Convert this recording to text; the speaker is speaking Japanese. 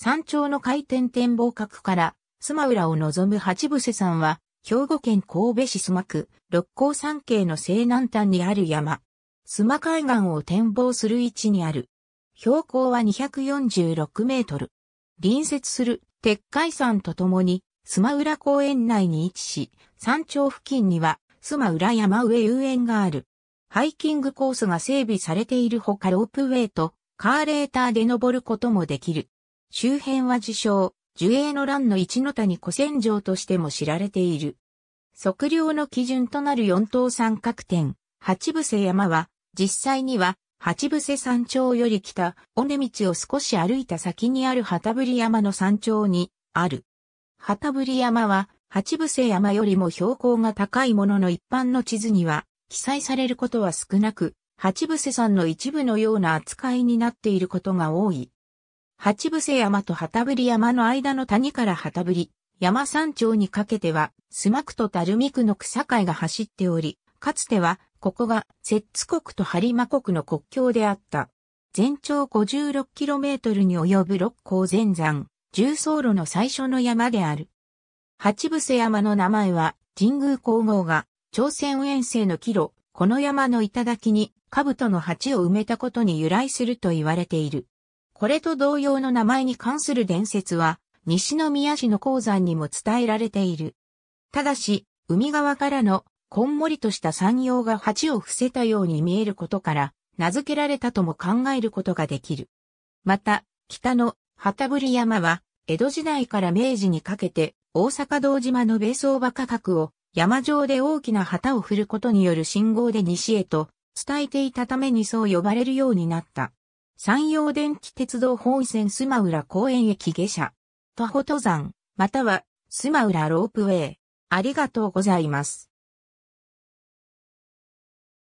山頂の回転展望閣から、須磨浦を望む八伏山は、兵庫県神戸市須磨区、六甲山系の西南端にある山。須磨海岸を展望する位置にある。標高は246メートル。隣接する鉄海山とともに、須磨浦公園内に位置し、山頂付近には、須磨浦山上遊園がある。ハイキングコースが整備されているほかロープウェイと、カーレーターで登ることもできる。周辺は自称、樹影の乱の一の谷古戦場としても知られている。測量の基準となる四等三角点、八伏山は、実際には、八伏山頂より北、尾根道を少し歩いた先にある旗振山の山頂に、ある。旗振山は、八伏山よりも標高が高いものの一般の地図には、記載されることは少なく、八伏山の一部のような扱いになっていることが多い。八伏山と旗振山の間の谷から旗振山山頂にかけては、スマクとタルミクの草海が走っており、かつては、ここが、摂津国と張間国の国境であった。全長 56km に及ぶ六甲全山、重走路の最初の山である。八伏山の名前は、神宮皇后が、朝鮮遠征の帰路、この山の頂に、兜の鉢を埋めたことに由来すると言われている。これと同様の名前に関する伝説は、西宮市の鉱山にも伝えられている。ただし、海側からのこんもりとした山陽が鉢を伏せたように見えることから、名付けられたとも考えることができる。また、北の旗振山は、江戸時代から明治にかけて、大阪道島の米相場価格を、山上で大きな旗を振ることによる信号で西へと、伝えていたためにそう呼ばれるようになった。山陽電気鉄道本線スマウラ公園駅下車。徒歩登山、またはスマウラロープウェイ。ありがとうございます。